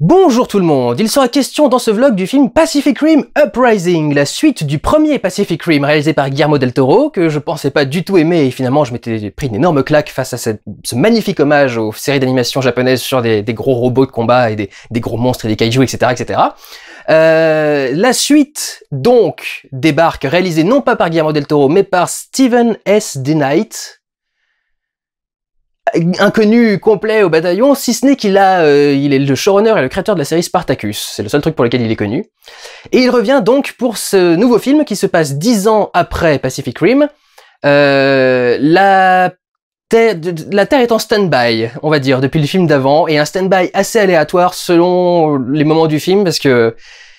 Bonjour tout le monde, il sera question dans ce vlog du film Pacific Rim Uprising, la suite du premier Pacific Rim réalisé par Guillermo del Toro, que je pensais pas du tout aimer et finalement je m'étais pris une énorme claque face à ce magnifique hommage aux séries d'animation japonaises sur des, gros robots de combat et des, gros monstres et des kaiju, etc. etc. Euh, la suite, donc, débarque, réalisée non pas par Guillermo del Toro, mais par Steven S. Knight inconnu complet au bataillon, si ce n'est qu'il a, euh, il est le showrunner et le créateur de la série Spartacus. C'est le seul truc pour lequel il est connu. Et il revient donc pour ce nouveau film qui se passe dix ans après Pacific Rim. Euh, la Terre, la Terre est en stand-by, on va dire, depuis le film d'avant, et un stand-by assez aléatoire selon les moments du film, parce que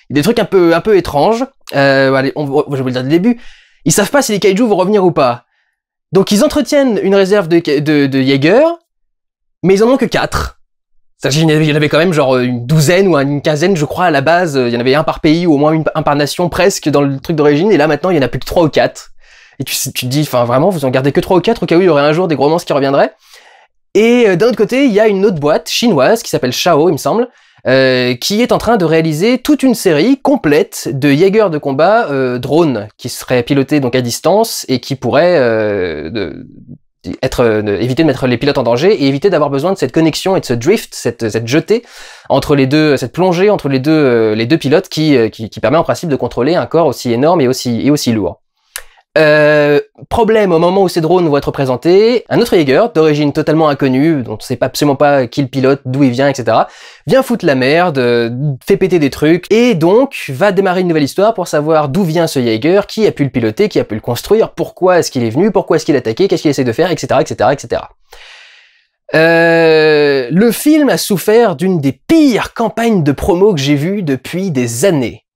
il des trucs un peu, un peu étranges. Euh, allez, je vais le dire dès le début. Ils savent pas si les Kaijus vont revenir ou pas. Donc ils entretiennent une réserve de, de, de Jaeger, mais ils en ont que 4. Il y en avait quand même genre une douzaine ou une quinzaine, je crois, à la base. Il y en avait un par pays ou au moins un par nation presque dans le truc d'origine. Et là, maintenant, il y en a plus que 3 ou quatre. Et tu, te dis, enfin, vraiment, vous en gardez que 3 ou quatre au cas où il y aurait un jour des gros monstres qui reviendraient. Et euh, d'un autre côté, il y a une autre boîte chinoise qui s'appelle Shao, il me semble, euh, qui est en train de réaliser toute une série complète de Jaeger de combat euh, drones qui seraient pilotés donc à distance et qui pourraient euh, être, éviter de mettre les pilotes en danger et éviter d'avoir besoin de cette connexion et de ce drift, cette, cette jetée entre les deux, cette plongée entre les deux, les deux pilotes qui, qui, qui permet en principe de contrôler un corps aussi énorme et aussi, et aussi lourd. Euh, problème au moment où ces drones vont être présentés, un autre Jaeger, d'origine totalement inconnue, dont on sait absolument pas qui le pilote, d'où il vient, etc., vient foutre la merde, euh, fait péter des trucs, et donc va démarrer une nouvelle histoire pour savoir d'où vient ce Jaeger, qui a pu le piloter, qui a pu le construire, pourquoi est-ce qu'il est venu, pourquoi est-ce qu'il a attaqué, qu'est-ce qu'il essaie de faire, etc., etc., etc. Euh, le film a souffert d'une des pires campagnes de promo que j'ai vues depuis des années.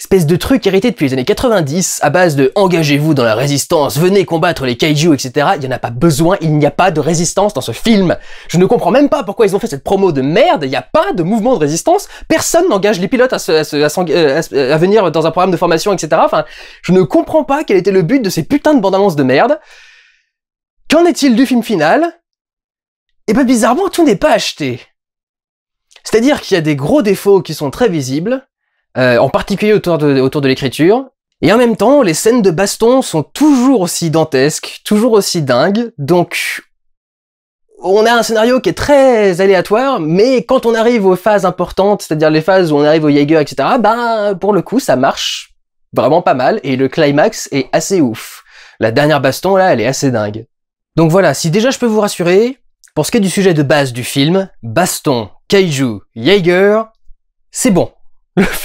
Espèce de truc hérité depuis les années 90, à base de engagez-vous dans la résistance, venez combattre les kaiju, etc. Il n'y en a pas besoin, il n'y a pas de résistance dans ce film. Je ne comprends même pas pourquoi ils ont fait cette promo de merde, il n'y a pas de mouvement de résistance, personne n'engage les pilotes à, euh, euh, venir dans un programme de formation, etc. Enfin, je ne comprends pas quel était le but de ces putains de bandes annonces de merde. Qu'en est-il du film final Eh ben bizarrement, tout n'est pas acheté. C'est-à-dire qu'il y a des gros défauts qui sont très visibles, euh, en particulier autour de, autour de l'écriture. Et en même temps, les scènes de baston sont toujours aussi dantesques, toujours aussi dingues, donc on a un scénario qui est très aléatoire, mais quand on arrive aux phases importantes, c'est-à-dire les phases où on arrive au Jaeger, etc., bah pour le coup, ça marche vraiment pas mal, et le climax est assez ouf. La dernière baston, là, elle est assez dingue. Donc voilà, si déjà je peux vous rassurer, pour ce qui est du sujet de base du film, baston, kaiju, Jaeger, c'est bon.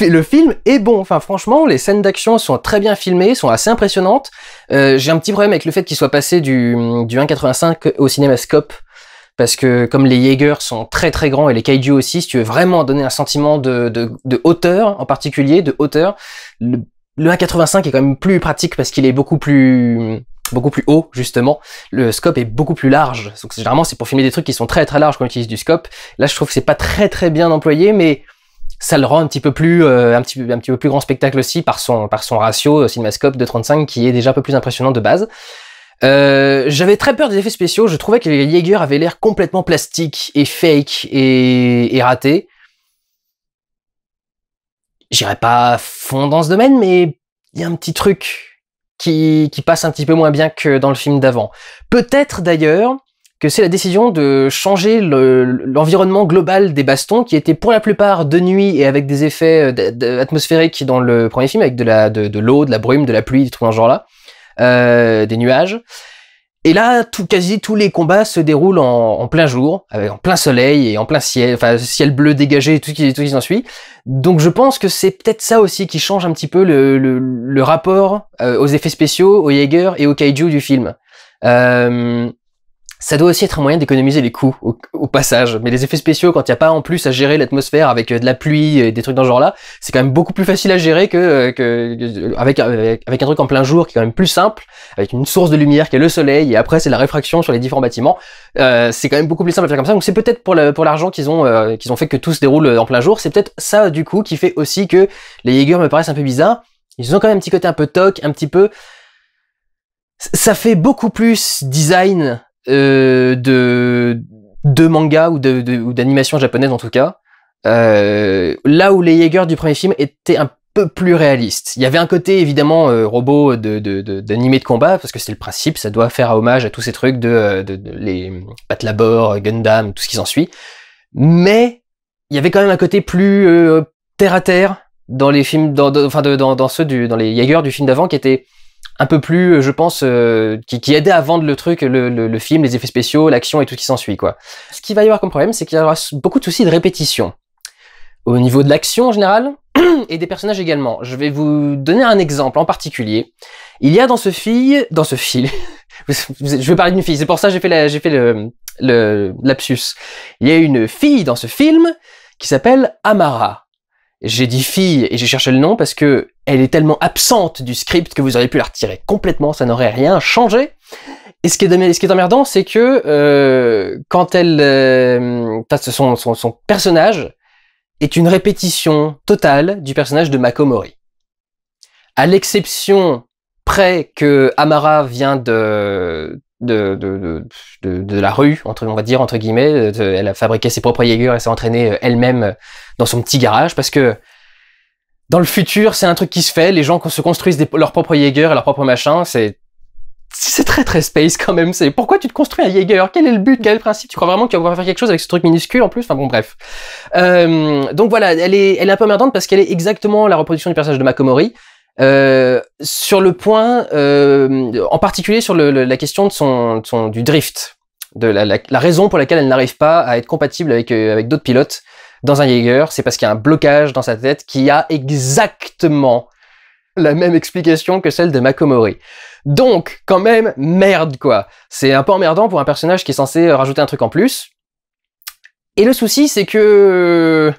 Le, film est bon. Enfin, franchement, les scènes d'action sont très bien filmées, sont assez impressionnantes. Euh, j'ai un petit problème avec le fait qu'il soit passé du, du 1,85 au cinémascope. Parce que comme les Jaeger sont très très grands et les kaiju aussi, si tu veux vraiment donner un sentiment de, hauteur, en particulier de hauteur, le, 1,85 est quand même plus pratique parce qu'il est beaucoup plus beaucoup plus haut justement. Le scope est beaucoup plus large. Donc généralement c'est pour filmer des trucs qui sont très très larges qu'on utilise du scope. Là je trouve que c'est pas très très bien employé, mais ça le rend un petit peu plus euh, un, petit, un petit peu plus grand spectacle aussi par son par son ratio euh, cinémascope de 35 qui est déjà un peu plus impressionnant de base. Euh, j'avais très peur des effets spéciaux, je trouvais que les Jaeger avaient l'air complètement plastique et fake et, et raté. J'irai pas fond dans ce domaine, mais il y a un petit truc qui, qui passe un petit peu moins bien que dans le film d'avant. Peut-être d'ailleurs que c'est la décision de changer l'environnement global des bastons, qui était pour la plupart de nuit et avec des effets euh, atmosphériques dans le premier film, avec de l'eau, de, de la brume, de la pluie, des trucs dans ce genre-là, euh, des nuages. Et là, tout, quasi tous les combats se déroulent en, plein jour, en plein soleil et en plein ciel, enfin ciel bleu dégagé, tout ce qui, s'en suit. s'ensuit. Donc je pense que c'est peut-être ça aussi qui change un petit peu le, rapport euh, aux effets spéciaux, aux Jaeger et aux kaiju du film. Euh, ça doit aussi être un moyen d'économiser les coûts au, passage. Mais les effets spéciaux, quand il n'y a pas en plus à gérer l'atmosphère avec euh, de la pluie et des trucs dans ce genre-là, c'est quand même beaucoup plus facile à gérer que, euh, euh, avec, avec, un truc en plein jour qui est quand même plus simple, avec une source de lumière qui est le soleil et après c'est la réfraction sur les différents bâtiments. Euh, c'est quand même beaucoup plus simple à faire comme ça. Donc c'est peut-être pour l'argent qu'ils ont qu'ils ont fait que tout se déroule en plein jour. C'est peut-être ça du coup qui fait aussi que les Jaeger me paraissent un peu bizarres. Ils ont quand même un petit côté un peu toc, un petit peu ça fait beaucoup plus design euh, de, de manga ou d'animation ou japonaise en tout cas. Euh, là où les Jaeger du premier film étaient un peu plus réalistes. Il y avait un côté évidemment euh, robot d'animé de, de, de combat, parce que c'est le principe, ça doit faire hommage à tous ces trucs de, les Patlabor, Gundam, tout ce qui s'ensuit. Mais il y avait quand même un côté plus terre à terre dans les films, enfin dans, dans ceux du, dans les Jaeger du film d'avant qui était un peu plus, euh, je pense, euh, qui, qui, aidait à vendre le truc, le, film, les effets spéciaux, l'action et tout ce qui s'ensuit, quoi. Ce qui va y avoir comme problème, c'est qu'il y aura beaucoup de soucis de répétition. Au niveau de l'action en général, et des personnages également. Je vais vous donner un exemple en particulier. Il y a dans ce film, dans ce film, je vais parler d'une fille, c'est pour ça que j'ai fait, j'ai fait le lapsus. Il y a une fille dans ce film qui s'appelle Amara. J'ai dit fille et j'ai cherché le nom parce que elle est tellement absente du script que vous auriez pu la retirer complètement, ça n'aurait rien changé. Et ce qui est, ce qui est emmerdant, c'est que euh, quand elle, euh, son, personnage est une répétition totale du personnage de Makomori. À l'exception près que Amara vient de de, la rue, entre, on va dire, entre guillemets. elle a fabriqué ses propres Jaeger et s'est entraînée euh, elle-même euh, dans son petit garage parce que dans le futur, c'est un truc qui se fait. Les gens se construisent leurs propres Jaeger et leurs propres machins. C'est c'est très très space quand même. C'est pourquoi tu te construis un Jaeger Quel est le but Quel est le principe Tu crois vraiment qu'il va faire quelque chose avec ce truc minuscule en plus Enfin bon, bref. Euh, donc voilà, elle est, elle est un peu merdante parce qu'elle est exactement la reproduction du personnage de Makomori. Euh, sur le point, euh, en particulier sur le, la question de son, de son, du drift, de la, la, raison pour laquelle elle n'arrive pas à être compatible avec, euh, avec d'autres pilotes dans un Jaeger, c'est parce qu'il y a un blocage dans sa tête qui a exactement la même explication que celle de Makomori. Donc, quand même, merde quoi. C'est un peu emmerdant pour un personnage qui est censé rajouter un truc en plus. Et le souci, c'est que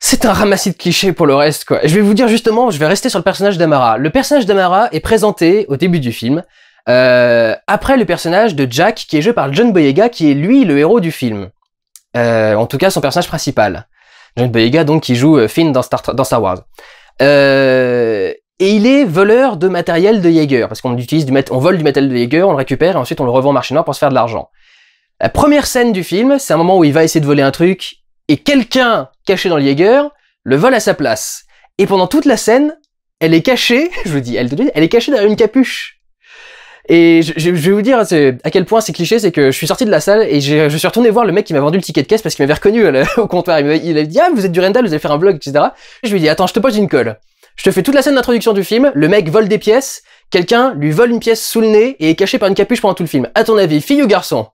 c'est un ramassis de clichés pour le reste, quoi. Je vais vous dire justement, je vais rester sur le personnage d'Amara. Le personnage d'Amara est présenté au début du film, euh, après le personnage de Jack, qui est joué par John Boyega, qui est lui le héros du film. Euh, en tout cas, son personnage principal. John Boyega, donc, qui joue euh, Finn dans Star, Wars. Euh, et il est voleur de matériel de Jaeger, parce qu'on utilise du on vole du matériel de Jaeger, on le récupère, et ensuite on le revend au marché noir pour se faire de l'argent. La première scène du film, c'est un moment où il va essayer de voler un truc, et quelqu'un caché dans le Jaeger le vole à sa place. Et pendant toute la scène, elle est cachée, je vous dis, elle, elle est cachée dans une capuche. Et je, vais vous dire à quel point c'est cliché, c'est que je suis sorti de la salle et je, suis retourné voir le mec qui m'a vendu le ticket de caisse parce qu'il m'avait reconnu euh, au comptoir. Il m'avait dit Ah, vous êtes du Rental, vous allez faire un vlog, etc. je lui ai dit Attends, je te pose une colle. Je te fais toute la scène d'introduction du film, le mec vole des pièces, quelqu'un lui vole une pièce sous le nez et est caché par une capuche pendant tout le film. À ton avis, fille ou garçon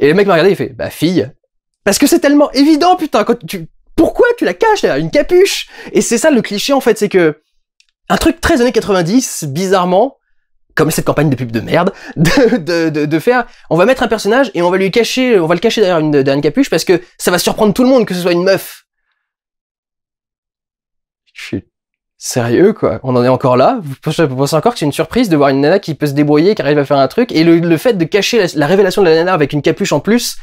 Et le mec m'a regardé, il fait Bah, fille. Parce que c'est tellement évident, putain, quand tu... Pourquoi tu la caches derrière une capuche Et c'est ça le cliché, en fait, c'est que... Un truc très années 90, bizarrement, comme cette campagne de pub de merde, de, faire, on va mettre un personnage et on va lui cacher, on va le cacher derrière une, capuche parce que ça va surprendre tout le monde que ce soit une meuf. Je suis sérieux, quoi. On en est encore là. Vous pensez, encore que c'est une surprise de voir une nana qui peut se débrouiller, qui arrive à faire un truc. Et le, fait de cacher la, révélation de la nana avec une capuche en plus,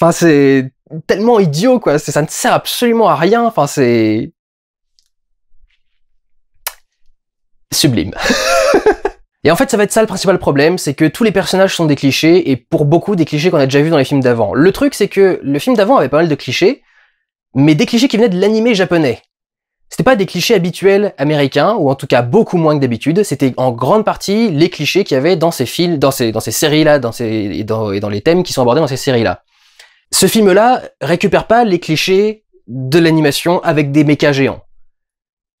Enfin, c'est tellement idiot, quoi. Ça ne sert absolument à rien. Enfin, c'est sublime. et en fait, ça va être ça le principal problème, c'est que tous les personnages sont des clichés, et pour beaucoup des clichés qu'on a déjà vus dans les films d'avant. Le truc, c'est que le film d'avant avait pas mal de clichés, mais des clichés qui venaient de l'animé japonais. C'était pas des clichés habituels américains, ou en tout cas beaucoup moins que d'habitude, c'était en grande partie les clichés qu'il y avait dans ces films, dans ces, dans ces séries-là, dans et dans les thèmes qui sont abordés dans ces séries-là ce film-là récupère pas les clichés de l'animation avec des méca géants.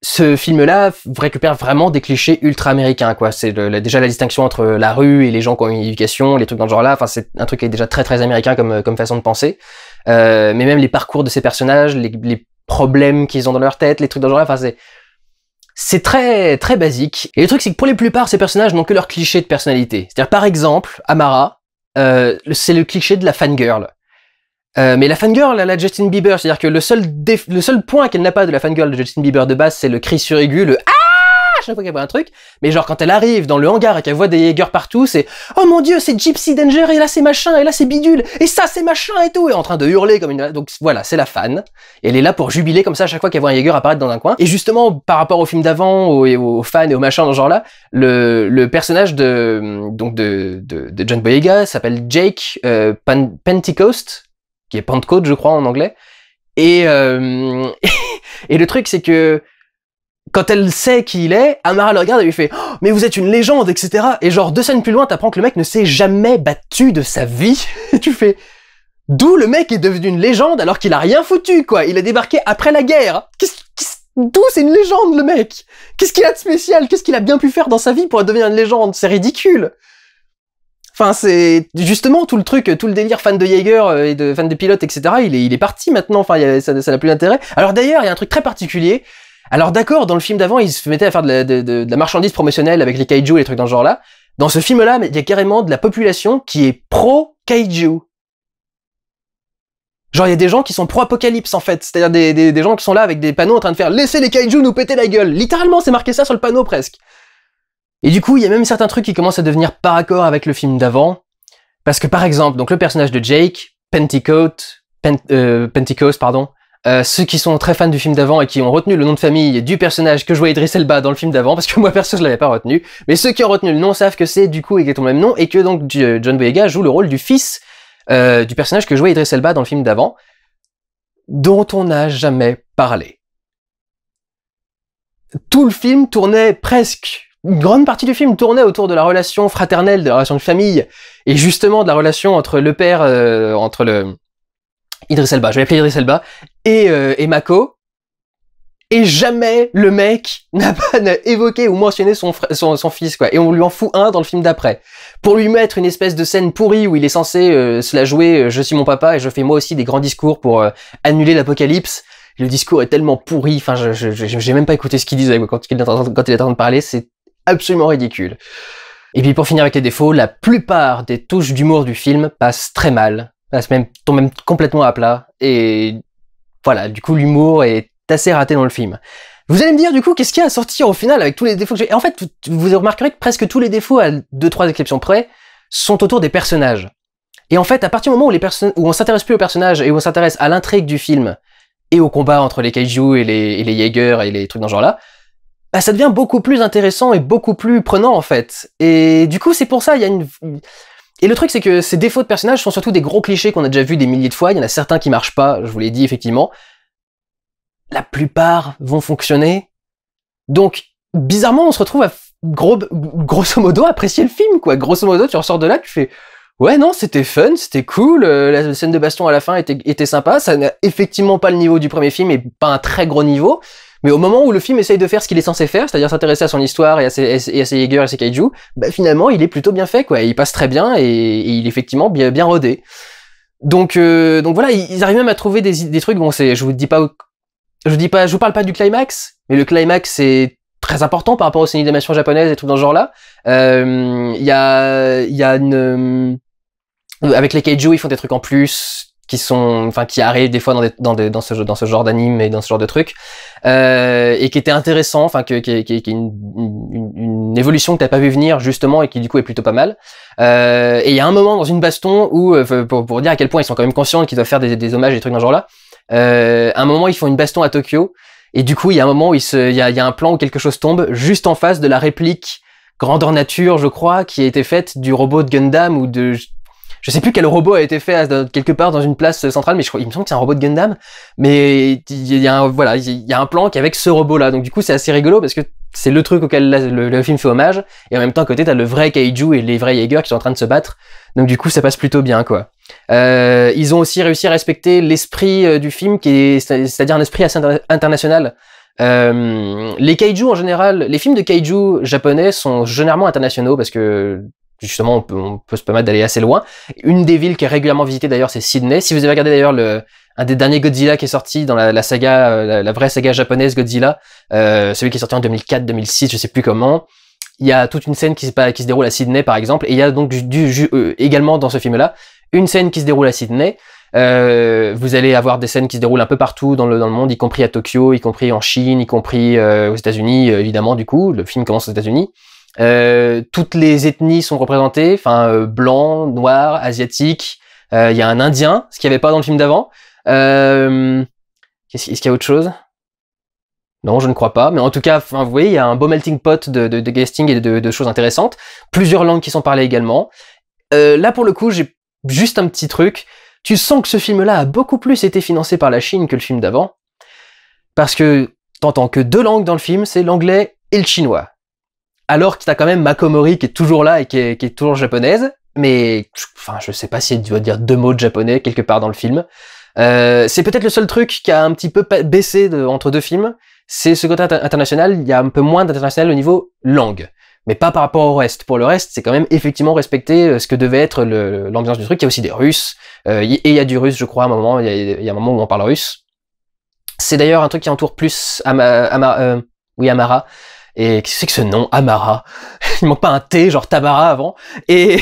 Ce film-là récupère vraiment des clichés ultra-américains, quoi. C'est déjà la distinction entre la rue et les gens qui ont une éducation, les trucs dans le genre-là. Enfin, c'est un truc qui est déjà très très américain comme, façon de penser. Euh, mais même les parcours de ces personnages, les, problèmes qu'ils ont dans leur tête, les trucs dans le genre-là. Enfin, c'est très très basique. Et le truc, c'est que pour les plupart, ces personnages n'ont que leur clichés de personnalité. C'est-à-dire, par exemple, Amara, euh, c'est le cliché de la fangirl. Euh, mais la fangirl, elle a Justin Bieber, c'est-à-dire que le seul, le seul point qu'elle n'a pas de la fangirl de Justin Bieber de base, c'est le cri aigu, le ah chaque fois qu'elle voit un truc, mais genre quand elle arrive dans le hangar et qu'elle voit des Jaeger partout, c'est oh mon dieu, c'est Gypsy Danger et là c'est machin et là c'est bidule et ça c'est machin et tout et en train de hurler comme une donc voilà, c'est la fan et elle est là pour jubiler comme ça à chaque fois qu'elle voit un Jaeger apparaître dans un coin. Et justement par rapport au film d'avant, aux, aux, fans et aux machins dans ce genre-là, le, le, personnage de donc de, de, John Boyega s'appelle Jake euh, Pentecost qui est Pentecôte, je crois, en anglais. Et, euh, et le truc, c'est que quand elle sait qui il est, Amara le regarde et lui fait oh, Mais vous êtes une légende, etc. » Et genre, deux scènes plus loin, t'apprends que le mec ne s'est jamais battu de sa vie. Et tu fais « D'où le mec est devenu une légende alors qu'il a rien foutu, quoi Il a débarqué après la guerre D'où c'est une légende, le mec Qu'est-ce qu'il a de spécial Qu'est-ce qu'il a bien pu faire dans sa vie pour devenir une légende C'est ridicule c'est justement tout le truc, tout le délire fan de Jaeger euh, et de fan de pilotes, etc. Il est, parti maintenant. Enfin, ça, n'a plus d'intérêt. Alors d'ailleurs, il y a un truc très particulier. Alors d'accord, dans le film d'avant, ils se mettaient à faire de la, marchandise promotionnelle avec les kaiju et les trucs dans ce genre-là. Dans ce film-là, il y a carrément de la population qui est pro-kaiju. Genre, il y a des gens qui sont pro-apocalypse, en fait. C'est-à-dire des, gens qui sont là avec des panneaux en train de faire « Laissez les kaiju nous péter la gueule !» Littéralement, c'est marqué ça sur le panneau, presque. Et du coup, il y a même certains trucs qui commencent à devenir par accord avec le film d'avant. Parce que par exemple, donc le personnage de Jake, euh, Pentecost, pardon, euh, ceux qui sont très fans du film d'avant et qui ont retenu le nom de famille du personnage que jouait Idris Elba dans le film d'avant, parce que moi perso je l'avais pas retenu, mais ceux qui ont retenu le nom savent que c'est du coup et que est même nom et que donc euh, John Boyega joue le rôle du fils du personnage que jouait Idris Elba dans le film d'avant, dont on n'a jamais parlé. Tout le film tournait presque une grande partie du film tournait autour de la relation fraternelle, de la relation de famille, et justement de la relation entre le père, euh, entre le Idris Elba, je vais appeler Idris Elba, et, euh, et Mako. Et jamais le mec n'a pas évoqué ou mentionné son, son, fils, quoi. Et on lui en fout un dans le film d'après. Pour lui mettre une espèce de scène pourrie où il est censé euh, se la jouer je suis mon papa et je fais moi aussi des grands discours pour annuler l'apocalypse » le discours est tellement pourri, enfin, je, j'ai même pas écouté ce qu'il disait quand quand il est en train de parler, c'est absolument ridicule. Et puis pour finir avec les défauts, la plupart des touches d'humour du film passent très mal, passent même, tombent même complètement à plat, et voilà, du coup l'humour est assez raté dans le film. Vous allez me dire du coup qu'est-ce qu'il y a à sortir au final avec tous les défauts que j'ai. En fait, vous, remarquerez que presque tous les défauts, à 2 trois exceptions près, sont autour des personnages. Et en fait, à partir du moment où, les où on s'intéresse plus aux personnages et où on s'intéresse à l'intrigue du film et au combat entre les kaiju et les, et les Jaeger et les trucs dans ce genre-là, bah, ça devient beaucoup plus intéressant et beaucoup plus prenant en fait. Et du coup, c'est pour ça, il y a une... Et le truc, c'est que ces défauts de personnages sont surtout des gros clichés qu'on a déjà vus des milliers de fois. Il y en a certains qui marchent pas, je vous l'ai dit effectivement. La plupart vont fonctionner. Donc, bizarrement, on se retrouve à gros... grosso modo apprécier le film, quoi. Grosso modo, tu ressors de là, tu fais ouais non c'était fun c'était cool euh, la scène de baston à la fin était, était sympa ça n'a effectivement pas le niveau du premier film et pas un très gros niveau mais au moment où le film essaye de faire ce qu'il est censé faire, c'est-à-dire s'intéresser à son histoire et à ses, et à ses Jaeger et ses kaiju, bah finalement il est plutôt bien fait, quoi. Il passe très bien et, il est effectivement bien, bien rodé. Donc, euh, donc voilà, ils arrivent même à trouver des, des trucs. Bon, c'est, je vous dis pas, je vous dis pas, je vous parle pas du climax, mais le climax est très important par rapport aux cinémas d'animation japonaises et tout dans ce genre-là. Euh, il y a, il y une, euh, avec les kaiju, ils font des trucs en plus qui sont, enfin, qui arrivent des fois dans, des, dans, des, dans, ce, dans ce genre d'anime et dans ce genre de trucs, euh, et qui était intéressant, enfin, qui, qui, qui, qui est une, une, une, évolution que t'as pas vu venir justement et qui du coup est plutôt pas mal. Euh, et il y a un moment dans une baston où, euh, pour, pour, dire à quel point ils sont quand même conscients qu'ils doivent faire des, des hommages et des trucs dans ce genre-là, euh, à un moment ils font une baston à Tokyo et du coup il y a un moment où il se, il y a, y a, un plan où quelque chose tombe juste en face de la réplique grandeur nature, je crois, qui a été faite du robot de Gundam ou de je sais plus quel robot a été fait quelque part dans une place euh, centrale, mais je crois, il me semble que c'est un robot de Gundam. Mais il y a un, voilà, il y un plan qui est avec ce robot-là. Donc du coup, c'est assez rigolo parce que c'est le truc auquel le, film fait hommage. Et en même temps, à côté, t'as le vrai Kaiju et les vrais Jaeger qui sont en train de se battre. Donc du coup, ça passe plutôt bien, quoi. Euh, ils ont aussi réussi à respecter l'esprit euh, du film, qui est, c'est-à-dire un esprit assez international. les kaiju en général, les films de kaiju japonais sont généralement internationaux parce que justement, on peut, se permettre d'aller assez loin. Une des villes qui est régulièrement visitée d'ailleurs, c'est Sydney. Si vous avez regardé d'ailleurs le, un des derniers Godzilla qui est sorti dans la, saga, euh, la, vraie saga japonaise Godzilla, euh, celui qui est sorti en 2004, 2006, je sais plus comment. Il y a toute une scène qui se, qui se déroule à Sydney, par exemple, et il y a donc du, euh, également dans ce film-là une scène qui se déroule à Sydney. vous allez avoir des scènes qui se déroulent un peu partout dans le, dans le monde, y compris à Tokyo, y compris en Chine, y compris aux États-Unis, évidemment. Du coup, le film commence aux États-Unis. Euh, toutes les ethnies sont représentées, enfin euh, blanc, noir, asiatique. Euh, il y a un Indien, ce qu'il n'y avait pas dans le film d'avant. Euh, est-ce qu'il y a autre chose Non, je ne crois pas. Mais en tout cas, vous voyez, il y a un beau melting pot de, de, de guesting et de, de, choses intéressantes. Plusieurs langues qui sont parlées également. là, pour le coup, j'ai juste un petit truc. Tu sens que ce film-là a beaucoup plus été financé par la Chine que le film d'avant. Parce que t'entends que deux langues dans le film, c'est l'anglais et le chinois alors que t'as quand même Makomori qui est toujours là et qui est, toujours japonaise, mais enfin je sais pas si tu doit dire deux mots de japonais quelque part dans le film. Euh, c'est peut-être le seul truc qui a un petit peu baissé entre deux films, c'est ce côté international, il y a un peu moins d'international au niveau langue. Mais pas par rapport au reste. Pour le reste, c'est quand même effectivement respecté euh, ce que devait être l'ambiance du truc. Il y a aussi des Russes, euh, et il y a du russe, je crois, à un moment, il y a, un moment où on parle russe. C'est d'ailleurs un truc qui entoure plus oui, Amara, et qu'est-ce que ce nom Amara Il manque pas un T, genre Tabara avant. Et,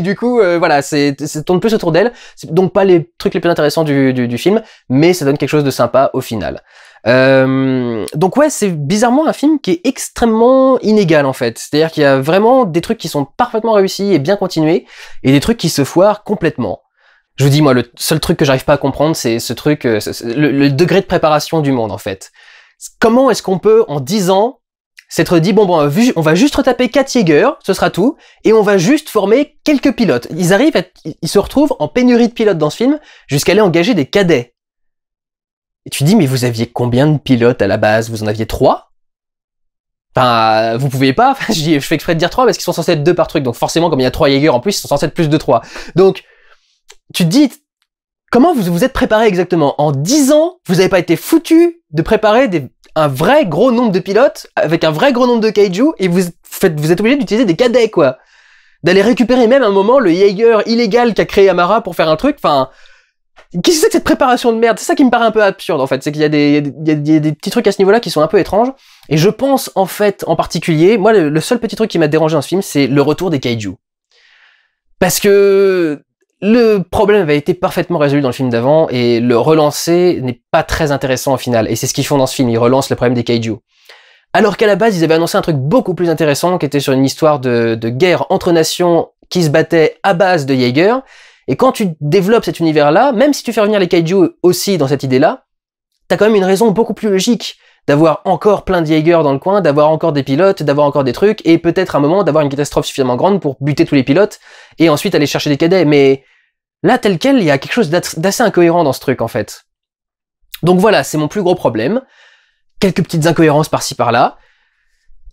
du coup, euh, voilà, c'est tourne plus autour d'elle. C'est donc pas les trucs les plus intéressants du, film, mais ça donne quelque chose de sympa au final. Euh, donc ouais, c'est bizarrement un film qui est extrêmement inégal en fait. C'est-à-dire qu'il y a vraiment des trucs qui sont parfaitement réussis et bien continués, et des trucs qui se foirent complètement. Je vous dis, moi, le seul truc que j'arrive pas à comprendre, c'est ce truc, euh, le, le, degré de préparation du monde, en fait. Comment est-ce qu'on peut, en 10 ans, c'est dit, bon bon on va juste retaper 4 Jaeger, ce sera tout, et on va juste former quelques pilotes. Ils arrivent, ils se retrouvent en pénurie de pilotes dans ce film jusqu'à aller engager des cadets. Et tu dis mais vous aviez combien de pilotes à la base Vous en aviez 3 Enfin, vous pouviez pas. je, fais exprès de dire 3 parce qu'ils sont censés être deux par truc. Donc forcément, comme il y a 3 Jaeger en plus, ils sont censés être plus de 3. Donc, tu te dis, Comment vous vous êtes préparé exactement En 10 ans, vous n'avez pas été foutu de préparer des, un vrai gros nombre de pilotes avec un vrai gros nombre de kaiju et vous, faites, vous êtes obligé d'utiliser des cadets, quoi. D'aller récupérer même un moment le Jaeger illégal qu'a créé Amara pour faire un truc, enfin... Qu'est-ce que c'est que cette préparation de merde C'est ça qui me paraît un peu absurde en fait, c'est qu'il y, a des petits trucs à ce niveau-là qui sont un peu étranges. Et je pense en fait, en particulier, moi le, seul petit truc qui m'a dérangé dans ce film, c'est le retour des kaiju. Parce que le problème avait été parfaitement résolu dans le film d'avant et le relancer n'est pas très intéressant au final. Et c'est ce qu'ils font dans ce film, ils relancent le problème des kaiju. Alors qu'à la base, ils avaient annoncé un truc beaucoup plus intéressant qui était sur une histoire de, guerre entre nations qui se battaient à base de Jaeger. Et quand tu développes cet univers-là, même si tu fais revenir les kaiju aussi dans cette idée-là, t'as quand même une raison beaucoup plus logique d'avoir encore plein de Jaeger dans le coin, d'avoir encore des pilotes, d'avoir encore des trucs, et peut-être à un moment d'avoir une catastrophe suffisamment grande pour buter tous les pilotes, et ensuite aller chercher des cadets. Mais Là, tel quel, il y a quelque chose d'assez incohérent dans ce truc, en fait. Donc voilà, c'est mon plus gros problème. Quelques petites incohérences par-ci par-là.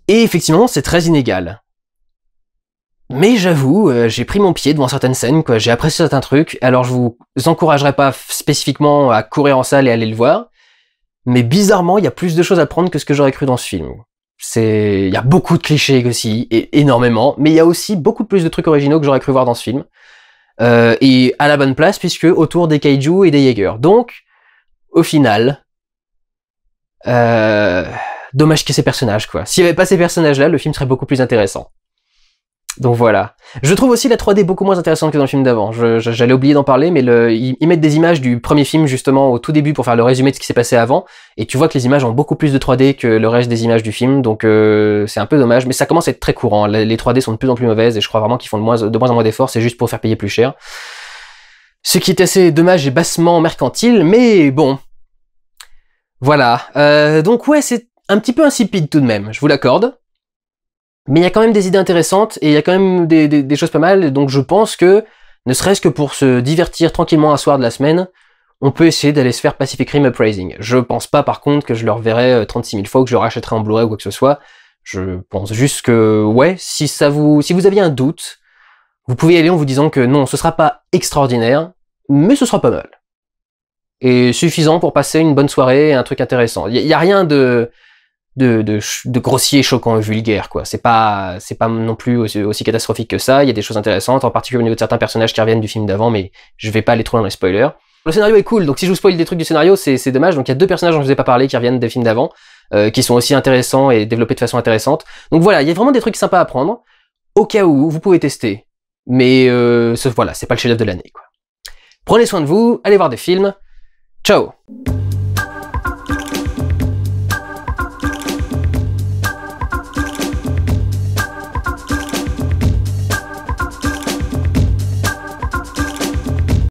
Et effectivement, c'est très inégal. Mais j'avoue, euh, j'ai pris mon pied devant certaines scènes, quoi. J'ai apprécié certains trucs. Alors je vous encouragerai pas spécifiquement à courir en salle et aller le voir. Mais bizarrement, il y a plus de choses à prendre que ce que j'aurais cru dans ce film. C'est, il y a beaucoup de clichés aussi, et énormément. Mais il y a aussi beaucoup plus de trucs originaux que j'aurais cru voir dans ce film. Euh, et à la bonne place puisque autour des kaiju et des Jaegers. Donc, au final, euh, dommage que ces personnages quoi. S'il n'y avait pas ces personnages là, le film serait beaucoup plus intéressant. Donc voilà. Je trouve aussi la 3D beaucoup moins intéressante que dans le film d'avant. J'allais oublier d'en parler, mais ils, mettent des images du premier film justement au tout début pour faire le résumé de ce qui s'est passé avant, et tu vois que les images ont beaucoup plus de 3D que le reste des images du film, donc euh, c'est un peu dommage, mais ça commence à être très courant. Les, 3D sont de plus en plus mauvaises, et je crois vraiment qu'ils font de moins, de moins en moins d'efforts, c'est juste pour faire payer plus cher. Ce qui est assez dommage et bassement mercantile, mais bon. Voilà. Euh, donc ouais, c'est un petit peu insipide tout de même, je vous l'accorde. Mais il y a quand même des idées intéressantes et il y a quand même des, choses pas mal. Donc je pense que, ne serait-ce que pour se divertir tranquillement un soir de la semaine, on peut essayer d'aller se faire Pacific Rim Uprising. Je pense pas par contre que je le reverrai 36 000 fois, ou que je le rachèterai en Blu-ray ou quoi que ce soit. Je pense juste que, ouais, si ça vous, si vous aviez un doute, vous pouvez y aller en vous disant que non, ce sera pas extraordinaire, mais ce sera pas mal. Et suffisant pour passer une bonne soirée et un truc intéressant. Il y a rien de, de, grossiers, de grossier, choquant et vulgaire. Quoi. C'est pas, pas non plus aussi, catastrophique que ça. Il y a des choses intéressantes, en particulier au niveau de certains personnages qui reviennent du film d'avant, mais je vais pas aller trop dans les spoilers. Le scénario est cool, donc si je vous spoil des trucs du scénario, c'est, dommage. Donc il y a deux personnages dont je vous ai pas parlé qui reviennent des films d'avant, euh, qui sont aussi intéressants et développés de façon intéressante. Donc voilà, il y a vraiment des trucs sympas à prendre. Au cas où, vous pouvez tester. Mais euh, ce, voilà, c'est pas le chef-d'œuvre de l'année. Prenez soin de vous, allez voir des films. Ciao